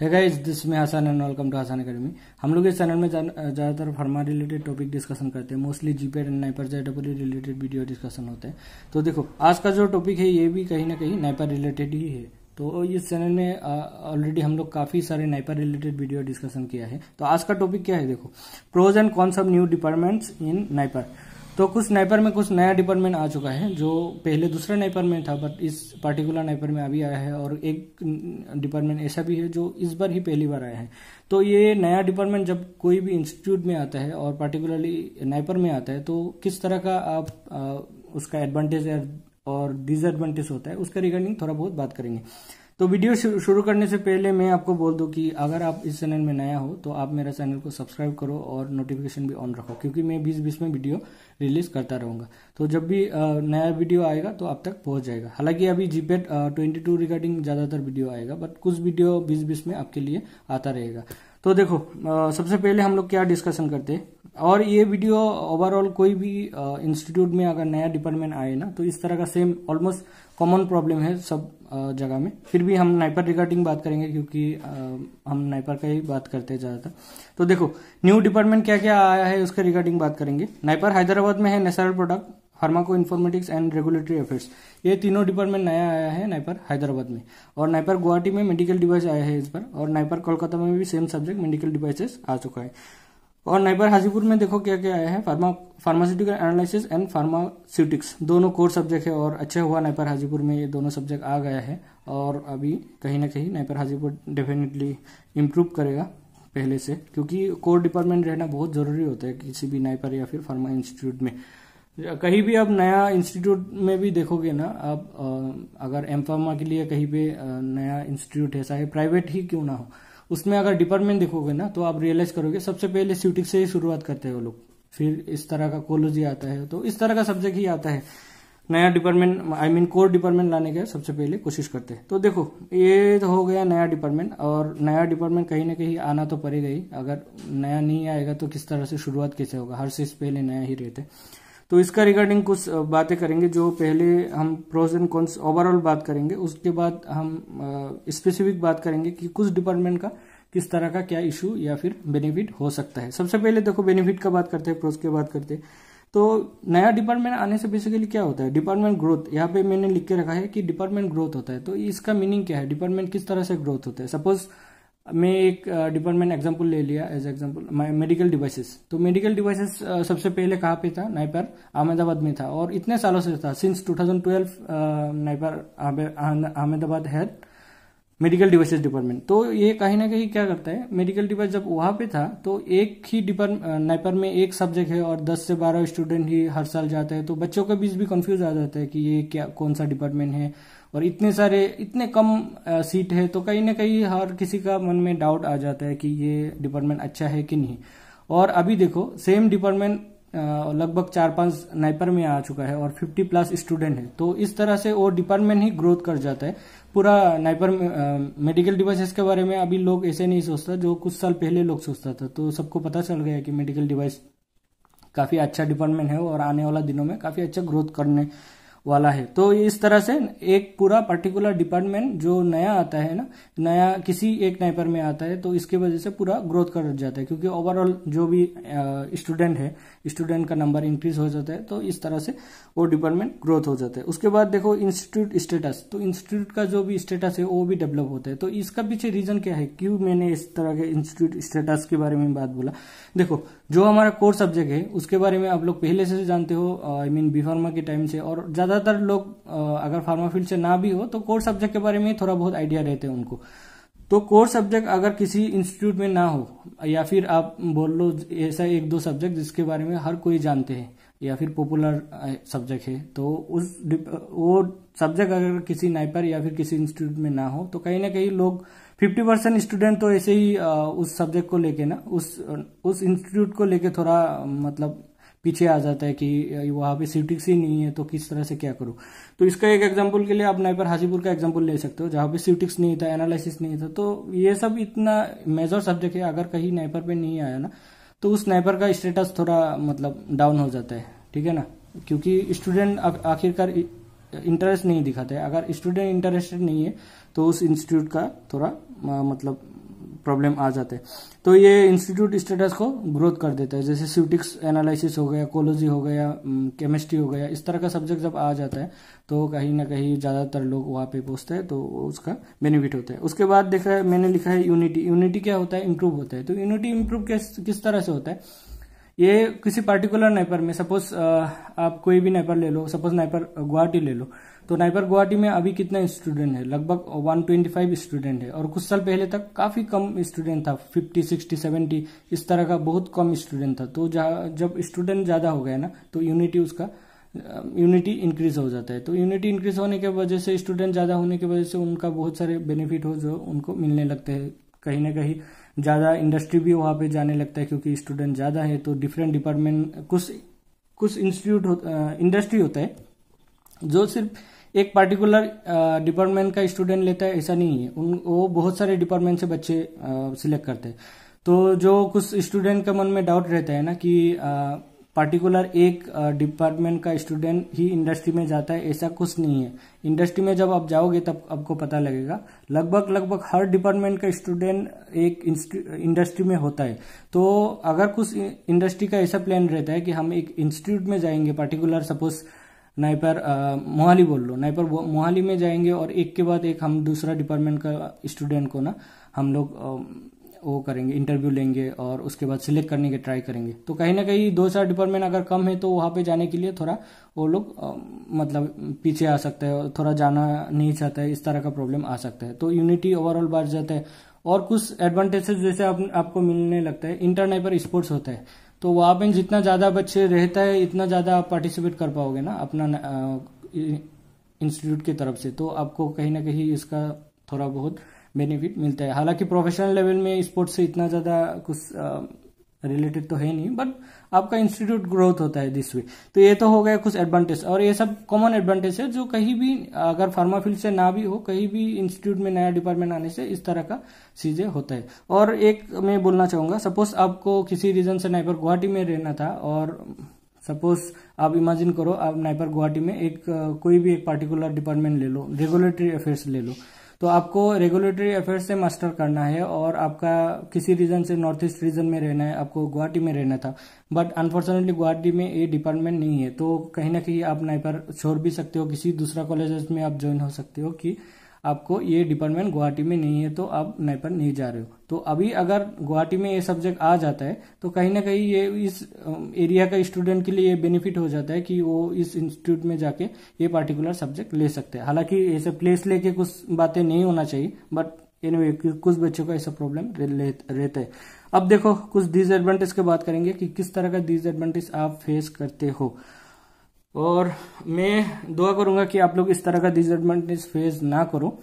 है guys this में Hasan and welcome to Hasan academy हम लोग इस चैनल में ज़्यादातर फार्मा रिलेटेड टॉपिक डिस्कशन करते हैं मोस्टली जीपेड एंड नाइपर जेडबल रिलेटेड वीडियो डिस्कशन होते हैं तो देखो आज का जो टॉपिक है ये भी कहीं ना कहीं नाइपर रिलेटेड ही है तो इस चैनल में ऑलरेडी हम लोग काफ़ी सारे नाइपर रिलेटेड वीडियो डिस्कशन किया है तो आज का टॉपिक क्या है देखो pros and cons of new departments in NIPER तो कुछ नाइपर में कुछ नया डिपार्टमेंट आ चुका है जो पहले दूसरे नाइपर में था बट इस पार्टिकुलर नाइपर में अभी आया है और एक डिपार्टमेंट ऐसा भी है जो इस बार ही पहली बार आया है तो ये नया डिपार्टमेंट जब कोई भी इंस्टीट्यूट में आता है और पार्टिकुलरली नाइपर में आता है तो किस तरह का आप आ, उसका एडवांटेज और डिसएडवांटेज होता है उसका रिगार्डिंग थोड़ा बहुत बात करेंगे तो वीडियो शुरू करने से पहले मैं आपको बोल दूं कि अगर आप इस चैनल में नया हो तो आप मेरा चैनल को सब्सक्राइब करो और नोटिफिकेशन भी ऑन रखो क्योंकि मैं बीस बीस में वीडियो रिलीज करता रहूंगा तो जब भी नया वीडियो आएगा तो आप तक पहुंच जाएगा हालांकि अभी जीपेट ट्वेंटी रिगार्डिंग ज़्यादातर वीडियो आएगा बट कुछ वीडियो बीस बीस में आपके लिए आता रहेगा तो देखो सबसे पहले हम लोग क्या डिस्कशन करते हैं और ये वीडियो ओवरऑल कोई भी इंस्टीट्यूट में अगर नया डिपार्टमेंट आए ना तो इस तरह का सेम ऑलमोस्ट कॉमन प्रॉब्लम है सब जगह में फिर भी हम नाइपर रिगार्डिंग बात करेंगे क्योंकि हम नाइपर का ही बात करते हैं ज़्यादातर तो देखो न्यू डिपार्टमेंट क्या क्या आया है उसके रिगार्डिंग बात करेंगे नाइपर हैदराबाद में है national product pharmacoinformatics and regulatory affairs ये तीनों डिपार्टमेंट नया आया है नाइपर हैदराबाद में और नाइपर गुवाहाटी में मेडिकल डिवाइस आया है इस पर और नाइपर कोलकाता में भी सेम सब्जेक्ट मेडिकल डिवाइसेस आ चुका है और नाइपर हाजीपुर में देखो क्या क्या आया है pharma pharmaceutical analysis and pharmaceutics दोनों कोर सब्जेक्ट है और अच्छा हुआ नाइपर हाजीपुर में ये दोनों सब्जेक्ट आ गया है और अभी कहीं ना कहीं नाइपर हाजीपुर डेफिनेटली इम्प्रूव करेगा पहले से क्योंकि कोर डिपार्टमेंट रहना बहुत ज़रूरी होता है किसी भी नाइपर या फिर फार्मा इंस्टीट्यूट में कहीं भी आप नया इंस्टीट्यूट में भी देखोगे ना आप अगर एम फार्मा के लिए कहीं पे नया इंस्टीट्यूट है चाहे प्राइवेट ही क्यों ना हो उसमें अगर डिपार्टमेंट देखोगे ना तो आप रियलाइज करोगे सबसे पहले स्यूटिक से ही शुरुआत करते हैं वो लोग फिर इस तरह का कोलोजी आता है तो इस तरह का सब्जेक्ट ही आता है नया department I mean core department लाने के सबसे पहले कोशिश करते हैं तो देखो ये तो हो गया नया डिपार्टमेंट और नया डिपार्टमेंट कहीं ना कहीं आना तो पड़ेगा ही अगर नया नहीं आएगा तो किस तरह से शुरुआत कैसे होगा हर चीज पहले नया ही रहते हैं तो इसका रिगार्डिंग कुछ बातें करेंगे जो पहले हम प्रोज एंड कॉन्स ओवरऑल बात करेंगे उसके बाद हम स्पेसिफिक बात करेंगे कि कुछ डिपार्टमेंट का किस तरह का क्या इशू या फिर बेनिफिट हो सकता है सबसे पहले देखो बेनिफिट का बात करते हैं प्रोज की बात करते हैं तो नया डिपार्टमेंट आने से बेसिकली क्या होता है डिपार्टमेंट ग्रोथ यहाँ पे मैंने लिख के रखा है कि डिपार्टमेंट ग्रोथ होता है तो इसका मीनिंग क्या है डिपार्टमेंट किस तरह से ग्रोथ होता है सपोज मैं एक डिपार्टमेंट एग्जांपल ले लिया एज एग्जांपल मेडिकल डिवाइसेस तो मेडिकल डिवाइसेस सबसे पहले कहाँ पे था नाइपर अहमदाबाद में था और इतने सालों से था since 2012 NIPER Ahmedabad head medical devices department तो ये कहीं ना कहीं क्या करता है मेडिकल डिवाइस जब वहाँ पे था तो एक ही डिपार्टमेंट नाइपर में एक सब्जेक्ट है और 10 से 12 स्टूडेंट ही हर साल जाते हैं तो बच्चों के बीच भी कंफ्यूज आ जाता है कि ये क्या कौन सा डिपार्टमेंट है और इतने सारे इतने कम सीट है तो कहीं ना कहीं हर किसी का मन में डाउट आ जाता है कि ये डिपार्टमेंट अच्छा है कि नहीं और अभी देखो सेम डिपार्टमेंट लगभग चार पांच नाइपर में आ चुका है और 50 प्लस स्टूडेंट है तो इस तरह से वो डिपार्टमेंट ही ग्रोथ कर जाता है पूरा नाइपर मेडिकल डिवाइसेस के बारे में अभी लोग ऐसे नहीं सोचता जो कुछ साल पहले लोग सोचता था तो सबको पता चल गया कि मेडिकल डिवाइस काफ़ी अच्छा डिपार्टमेंट है और आने वाला दिनों में काफ़ी अच्छा ग्रोथ करने वाला है तो इस तरह से एक पूरा पर्टिकुलर डिपार्टमेंट जो नया आता है ना नया किसी एक नाइपर में आता है तो इसके वजह से पूरा ग्रोथ कर जाता है क्योंकि ओवरऑल जो भी स्टूडेंट है स्टूडेंट का नंबर इंक्रीज हो जाता है तो इस तरह से वो डिपार्टमेंट ग्रोथ हो जाता है उसके बाद देखो इंस्टीट्यूट स्टेटस तो इंस्टीट्यूट का जो भी स्टेटस है वो भी डेवलप होता है तो इसका पीछे रीजन क्या है क्यों मैंने इस तरह के इंस्टीट्यूट स्टेटस के बारे में बात बोला देखो जो हमारा कोर सब्जेक्ट है उसके बारे में आप लोग पहले से जानते हो आई मीन बी फार्मा के टाइम से और ज्यादा ज्यादातर लोग अगर फार्मा फील्ड से ना भी हो तो कोर सब्जेक्ट के बारे में थोड़ा बहुत आइडिया रहते हैं उनको तो कोर सब्जेक्ट अगर किसी इंस्टीट्यूट में ना हो या फिर आप बोल लो ऐसा एक दो सब्जेक्ट जिसके बारे में हर कोई जानते हैं या फिर पॉपुलर सब्जेक्ट है तो उस वो सब्जेक्ट अगर किसी नाइपर या फिर किसी इंस्टीट्यूट में ना हो तो कहीं ना कहीं लोग फिफ्टी परसेंट स्टूडेंट तो ऐसे ही उस सब्जेक्ट को लेके ना उस उस इंस्टीट्यूट को लेके थोड़ा मतलब पीछे आ जाता है कि वहाँ पे सिटिक्स ही नहीं है तो किस तरह से क्या करूँ तो इसका एक एग्जाम्पल के लिए आप नाइपर हाजीपुर का एग्जाम्पल ले सकते हो जहाँ पे सिटिक्स नहीं था एनालिसिस नहीं था तो ये सब इतना मेजर सब्जेक्ट है अगर कहीं नाइपर पे नहीं आया ना तो उस नाइपर का स्टेटस थोड़ा मतलब डाउन हो जाता है ठीक है ना क्योंकि स्टूडेंट आखिरकार इंटरेस्ट नहीं दिखाते अगर स्टूडेंट इंटरेस्टेड नहीं है तो उस इंस्टीट्यूट का थोड़ा मतलब प्रॉब्लम आ जाते तो ये इंस्टीट्यूट स्टेटस को ग्रोथ कर देता है जैसे सिविटिक्स एनालिसिस हो गया कोलोजी हो गया केमिस्ट्री हो गया इस तरह का सब्जेक्ट जब आ जाता है तो कहीं ना कहीं ज़्यादातर लोग वहाँ पे पहुंचते हैं तो उसका बेनिफिट होता है उसके बाद देखा है मैंने लिखा है यूनिटी यूनिटी क्या होता है इम्प्रूव होता है तो यूनिटी इम्प्रूव किस तरह से होता है ये किसी पर्टिकुलर नाइपर में सपोज आप कोई भी नाइपर ले लो सपोज नाइपर गुवाहाटी ले लो तो नाइपर गुवाहाटी में अभी कितना स्टूडेंट है लगभग 125 स्टूडेंट है और कुछ साल पहले तक काफी कम स्टूडेंट था 50, 60, 70 इस तरह का बहुत कम स्टूडेंट था तो जब स्टूडेंट ज्यादा हो गया ना तो यूनिटी उसका यूनिटी इंक्रीज हो जाता है तो यूनिटी इंक्रीज होने की वजह से स्टूडेंट ज्यादा होने की वजह से उनका बहुत सारे बेनिफिट हो जो उनको मिलने लगते हैं कहीं ना कहीं ज़्यादा इंडस्ट्री भी वहाँ पे जाने लगता है क्योंकि स्टूडेंट ज़्यादा है तो डिफरेंट डिपार्टमेंट कुछ कुछ इंस्टीट्यूट हो, इंडस्ट्री होता है जो सिर्फ एक पार्टिकुलर डिपार्टमेंट का स्टूडेंट लेता है ऐसा नहीं है उन वो बहुत सारे डिपार्टमेंट से बच्चे सिलेक्ट करते हैं तो जो कुछ स्टूडेंट का मन में डाउट रहता है ना कि आ, पर्टिकुलर एक डिपार्टमेंट का स्टूडेंट ही इंडस्ट्री में जाता है ऐसा कुछ नहीं है इंडस्ट्री में जब आप जाओगे तब आपको पता लगेगा लगभग लगभग हर डिपार्टमेंट का स्टूडेंट एक इंडस्ट्री में होता है तो अगर कुछ इंडस्ट्री का ऐसा प्लान रहता है कि हम एक इंस्टीट्यूट में जाएंगे पर्टिकुलर सपोज नाइपर मोहाली बोल लो नाइपर मोहाली में जाएंगे और एक के बाद एक हम दूसरा डिपार्टमेंट का स्टूडेंट को ना हम लोग वो करेंगे इंटरव्यू लेंगे और उसके बाद सिलेक्ट करने के ट्राई करेंगे तो कहीं ना कहीं दो चार डिपार्टमेंट अगर कम है तो वहाँ पे जाने के लिए थोड़ा वो लोग मतलब पीछे आ सकते हैं थोड़ा जाना नहीं चाहते इस तरह का प्रॉब्लम आ सकता है तो यूनिटी ओवरऑल बढ़ जाता है और कुछ एडवांटेजेस जैसे आप, आपको मिलने लगता है इंटरनेट पर स्पोर्ट्स होता है तो वहाँ पे जितना ज़्यादा बच्चे रहता है इतना ज़्यादा आप पार्टिसिपेट कर पाओगे ना अपना इंस्टीट्यूट की तरफ से तो आपको कहीं ना कहीं इसका थोड़ा बहुत बेनिफिट मिलता है हालांकि प्रोफेशनल लेवल में स्पोर्ट्स से इतना ज़्यादा कुछ रिलेटेड तो है नहीं बट आपका इंस्टीट्यूट ग्रोथ होता है दिस वे तो ये तो हो गया कुछ एडवांटेज और ये सब कॉमन एडवांटेज है जो कहीं भी अगर फार्मा फील्ड से ना भी हो कहीं भी इंस्टीट्यूट में नया डिपार्टमेंट आने से इस तरह का चीजें होता है और एक मैं बोलना चाहूंगा सपोज आपको किसी रीजन से नाइपर गुवाहाटी में रहना था और सपोज आप इमेजिन करो आप नाइपर गुवाहाटी में एक कोई भी एक पार्टिकुलर डिपार्टमेंट ले लो रेगुलेटरी अफेयर्स ले लो तो आपको रेगुलेटरी अफेयर्स से मास्टर करना है और आपका किसी रीजन से नॉर्थ ईस्ट रीजन में रहना है आपको गुवाहाटी में रहना था बट अनफॉर्चुनेटली गुवाहाटी में ये डिपार्टमेंट नहीं है तो कहीं ना कहीं आप नाइपर छोड़ भी सकते हो किसी दूसरा कॉलेज में आप ज्वाइन हो सकते हो कि आपको ये डिपार्टमेंट गुवाहाटी में नहीं है तो आप नाइपर नहीं जा रहे हो तो अभी अगर गुवाहाटी में ये सब्जेक्ट आ जाता है तो कहीं ना कहीं ये इस एरिया का स्टूडेंट के लिए ये बेनिफिट हो जाता है कि वो इस इंस्टीट्यूट में जाके ये पार्टिकुलर सब्जेक्ट ले सकते हैं हालांकि ऐसे प्लेस लेके कुछ बातें नहीं होना चाहिए बट एनीवे कुछ बच्चों का ऐसा प्रॉब्लम रहता है अब देखो कुछ डिसएडवांटेज के बात करेंगे कि किस तरह का डिसएडवांटेज आप फेस करते हो और मैं दुआ करूंगा कि आप लोग इस तरह का डिजर्टमेंटनेस फेस ना करो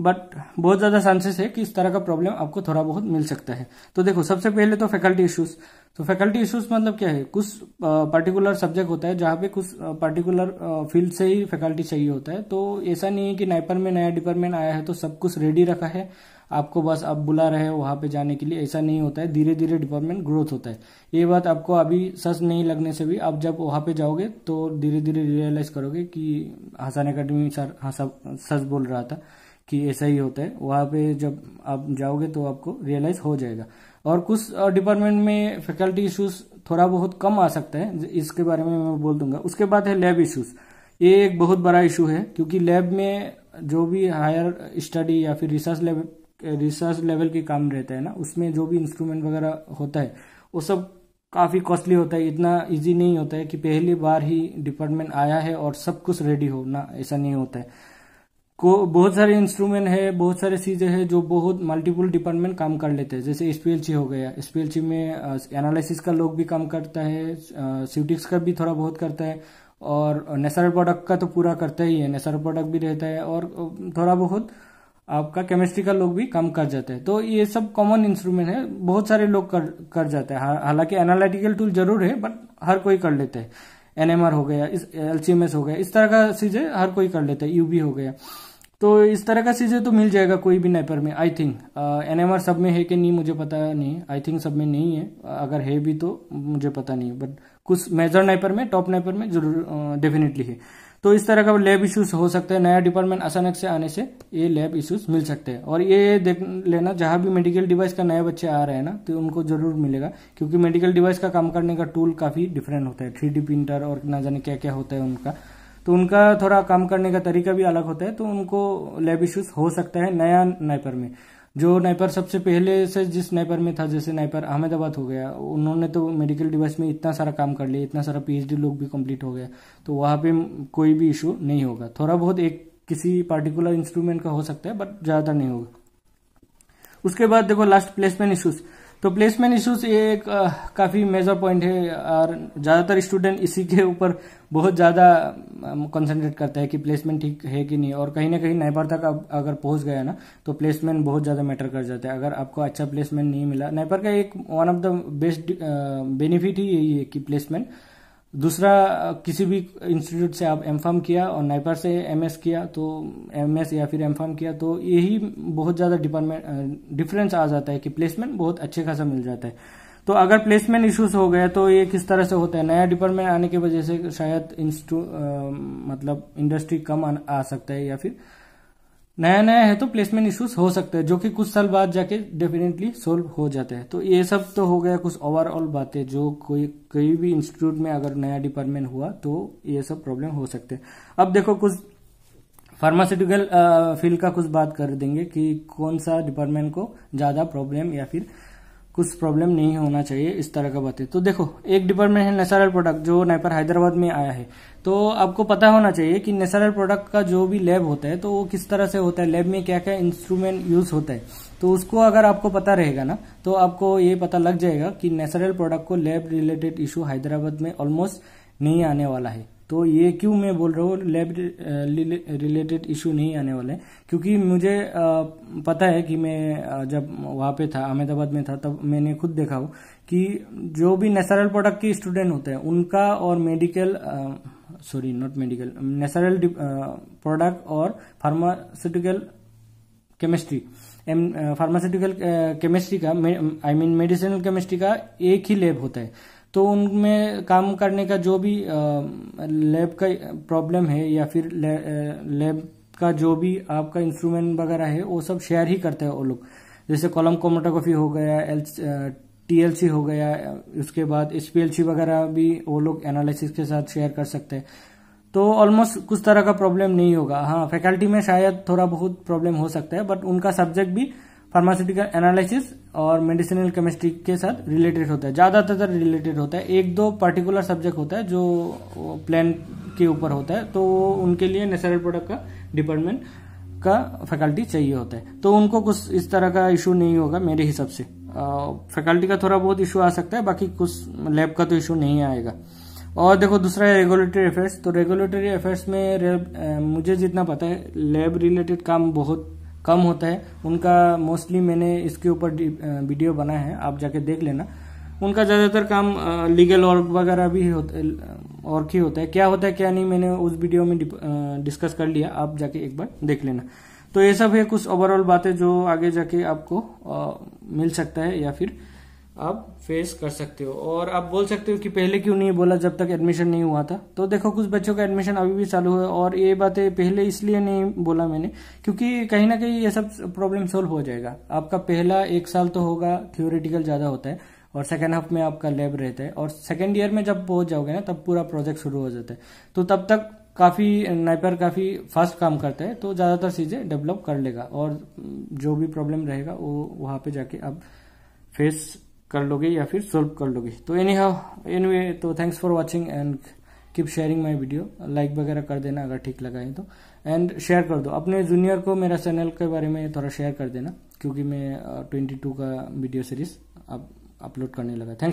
बट बहुत ज़्यादा चांसेस है कि इस तरह का प्रॉब्लम आपको थोड़ा बहुत मिल सकता है तो देखो सबसे पहले तो फैकल्टी इश्यूज तो फैकल्टी इश्यूज मतलब क्या है कुछ पर्टिकुलर सब्जेक्ट होता है जहां पे कुछ पर्टिकुलर फील्ड से ही फैकल्टी चाहिए होता है तो ऐसा नहीं है कि नाइपर में नया डिपार्टमेंट आया है तो सब कुछ रेडी रखा है आपको बस आप बुला रहे हो वहाँ पे जाने के लिए ऐसा नहीं होता है धीरे धीरे डिपार्टमेंट ग्रोथ होता है ये बात आपको अभी सच नहीं लगने से भी आप जब वहाँ पे जाओगे तो धीरे धीरे रियलाइज करोगे कि हसान अकेडमी सर हाँ सब सच बोल रहा था कि ऐसा ही होता है वहाँ पे जब आप जाओगे तो आपको रियलाइज हो जाएगा और कुछ डिपार्टमेंट में फैकल्टी इश्यूज थोड़ा बहुत कम आ सकता है इसके बारे में मैं बोल दूंगा उसके बाद है लैब इश्यूज ये एक बहुत बड़ा इशू है क्योंकि लैब में जो भी हायर स्टडी या फिर रिसर्च लैब रिसर्च लेवल के काम रहता है ना उसमें जो भी इंस्ट्रूमेंट वगैरह होता है वो सब काफ़ी कॉस्टली होता है इतना इजी नहीं होता है कि पहली बार ही डिपार्टमेंट आया है और सब कुछ रेडी हो ना ऐसा नहीं होता है को बहुत सारे इंस्ट्रूमेंट है बहुत सारे चीज़ें हैं जो बहुत मल्टीपल डिपार्टमेंट काम कर लेते हैं जैसे एसपीएलसी हो गया एसपीएलसी में एनालिसिस का लोग भी काम करता है सीटिक्स का भी थोड़ा बहुत करता है और नेचुरल प्रोडक्ट का तो पूरा करता ही है नेचुरल प्रोडक्ट भी रहता है और थोड़ा बहुत आपका केमिस्ट्री का लोग भी कम कर जाते हैं तो ये सब कॉमन इंस्ट्रूमेंट है बहुत सारे लोग कर कर जाते हैं हालांकि एनालिटिकल टूल जरूर है बट हर कोई कर लेते हैं एनएमआर हो गया इस एलसीएमएस हो गया इस तरह का चीजें हर कोई कर लेता है यूबी हो गया तो इस तरह का चीजें तो मिल जाएगा कोई भी नाइपर में आई थिंक एनएमआर सब में है कि नहीं मुझे पता नहीं आई थिंक सब में नहीं है अगर है भी तो मुझे पता नहीं बट कुछ मेजर नाइपर में टॉप नाइपर में जरूर डेफिनेटली है तो इस तरह का लैब इश्यूज हो सकते हैं नया डिपार्टमेंट अचानक से आने से ये लैब इश्यूज मिल सकते हैं और ये देख लेना जहां भी मेडिकल डिवाइस का नए बच्चे आ रहे हैं ना तो उनको जरूर मिलेगा क्योंकि मेडिकल डिवाइस का काम करने का टूल काफी डिफरेंट होता है थ्री प्रिंटर और ना जाने क्या क्या होता है उनका तो उनका थोड़ा काम करने का तरीका भी अलग होता है तो उनको लैब इश्यूज हो सकता है नया नाइपर में जो नाइपर सबसे पहले से जिस नाइपर में था जैसे नाइपर अहमदाबाद हो गया उन्होंने तो मेडिकल डिवाइस में इतना सारा काम कर लिया इतना सारा पीएचडी लोग भी कंप्लीट हो गया तो वहां पे कोई भी इशू नहीं होगा थोड़ा बहुत एक किसी पार्टिकुलर इंस्ट्रूमेंट का हो सकता है बट ज़्यादा नहीं होगा उसके बाद देखो लास्ट प्लेसमेंट इश्यूज तो प्लेसमेंट इश्यूज ये एक काफ़ी मेजर पॉइंट है और ज़्यादातर स्टूडेंट इसी के ऊपर बहुत ज़्यादा कंसंट्रेट करता है कि प्लेसमेंट ठीक है कि नहीं और कहीं ना कहीं नाइपर तक अगर पहुंच गया ना तो प्लेसमेंट बहुत ज़्यादा मैटर कर जाता है अगर आपको अच्छा प्लेसमेंट नहीं मिला नेपाल का एक one of the best benefit ही यही है कि प्लेसमेंट दूसरा किसी भी इंस्टीट्यूट से आप एम किया और नाइपर से एम किया तो एम या फिर एम किया तो यही बहुत ज़्यादा डिपार्टमेंट डिफरेंस आ जाता है कि प्लेसमेंट बहुत अच्छे खासा मिल जाता है तो अगर प्लेसमेंट इश्यूज हो गया तो ये किस तरह से होता है नया डिपार्टमेंट आने की वजह से शायद इंस्टू मतलब इंडस्ट्री कम आ, आ सकता है या फिर नया नया है तो प्लेसमेंट इश्यूज हो सकते हैं जो कि कुछ साल बाद जाके डेफिनेटली सोल्व हो जाते हैं तो ये सब तो हो गया कुछ ओवरऑल बातें जो कोई कोई भी इंस्टीट्यूट में अगर नया डिपार्टमेंट हुआ तो ये सब प्रॉब्लम हो सकते हैं अब देखो कुछ फार्मास्यूटिकल फील्ड का कुछ बात कर देंगे कि कौन सा डिपार्टमेंट को ज्यादा प्रॉब्लम या फिर कुछ प्रॉब्लम नहीं होना चाहिए इस तरह का बातें तो देखो एक डिपार्टमेंट है नेचुरल प्रोडक्ट जो नाइपर हैदराबाद में आया है तो आपको पता होना चाहिए कि नेचुरल प्रोडक्ट का जो भी लैब होता है तो वो किस तरह से होता है लैब में क्या क्या इंस्ट्रूमेंट यूज होता है तो उसको अगर आपको पता रहेगा ना तो आपको ये पता लग जाएगा कि नेचुरल प्रोडक्ट को लैब रिलेटेड इशू हैदराबाद में ऑलमोस्ट नहीं आने वाला है तो ये क्यों मैं बोल रहा हूँ लैब रिलेटेड इशू नहीं आने वाले क्योंकि मुझे पता है कि मैं जब वहाँ पे था अहमदाबाद में था तब मैंने खुद देखा हो कि जो भी नेचुरल प्रोडक्ट के स्टूडेंट होते हैं उनका और medical sorry not medical natural product और फार्मास्यूटिकल केमिस्ट्री फार्मास्यूटिकल केमिस्ट्री का आई मीन मेडिसिनल केमिस्ट्री का एक ही लैब होता है तो उनमें काम करने का जो भी लैब का प्रॉब्लम है या फिर लैब का जो भी आपका इंस्ट्रूमेंट वगैरह है वो सब शेयर ही करते हैं वो लोग जैसे कॉलम कोमोटोग्राफी हो गया एल टीएलसी हो गया उसके बाद एसपीएलसी वगैरह भी वो लोग एनालिसिस के साथ शेयर कर सकते हैं तो ऑलमोस्ट कुछ तरह का प्रॉब्लम नहीं होगा हाँ फैकल्टी में शायद थोड़ा बहुत प्रॉब्लम हो सकता है बट उनका सब्जेक्ट भी फार्मास्यूटिकल एनालिसिस और मेडिसिनल केमिस्ट्री के साथ रिलेटेड होता है ज्यादातर रिलेटेड होता है एक दो पर्टिकुलर सब्जेक्ट होता है जो प्लान के ऊपर होता है तो उनके लिए नेचुरल प्रोडक्ट का डिपार्टमेंट का फैकल्टी चाहिए होता है तो उनको कुछ इस तरह का इशू नहीं होगा मेरे हिसाब से फैकल्टी का थोड़ा बहुत इशू आ सकता है बाकी कुछ लैब का तो इशू नहीं आएगा और देखो दूसरा है रेगुलेटरी अफेयर्स तो रेगुलेटरी अफेयर्स में मुझे जितना पता है लैब रिलेटेड काम बहुत कम होता है उनका मोस्टली मैंने इसके ऊपर वीडियो बनाया है आप जाके देख लेना उनका ज़्यादातर काम लीगल वर्क वगैरह भी होता और ही होता है क्या होता है क्या नहीं मैंने उस वीडियो में डिस्कस कर लिया आप जाके एक बार देख लेना तो ये सब है कुछ ओवरऑल बातें जो आगे जाके आपको आ, मिल सकता है या फिर आप फेस कर सकते हो और आप बोल सकते हो कि पहले क्यों नहीं बोला जब तक एडमिशन नहीं हुआ था तो देखो कुछ बच्चों का एडमिशन अभी भी चालू है और ये बातें पहले इसलिए नहीं बोला मैंने क्योंकि कहीं ना कहीं ये सब प्रॉब्लम सोल्व हो जाएगा आपका पहला एक साल तो होगा थियोरिटिकल ज़्यादा होता है और सेकेंड हाफ में आपका लेब रहता है और सेकेंड ईयर में जब पहुंच जाओगे ना तब पूरा प्रोजेक्ट शुरू हो जाता है तो तब तक काफ़ी नाइपर काफ़ी फास्ट काम करता है तो ज़्यादातर चीज़ें डेवलप कर लेगा और जो भी प्रॉब्लम रहेगा वो वहां पे जाके आप फेस कर लोगे या फिर सोल्व कर लोगे तो एनी हाउ एनी वे तो thanks for watching and keep sharing my video like वगैरह कर देना अगर ठीक लगा है तो एंड शेयर कर दो अपने जूनियर को मेरा चैनल के बारे में थोड़ा शेयर कर देना क्योंकि मैं ट्वेंटी uh, टू का वीडियो सीरीज अपलोड करने लगा थैंक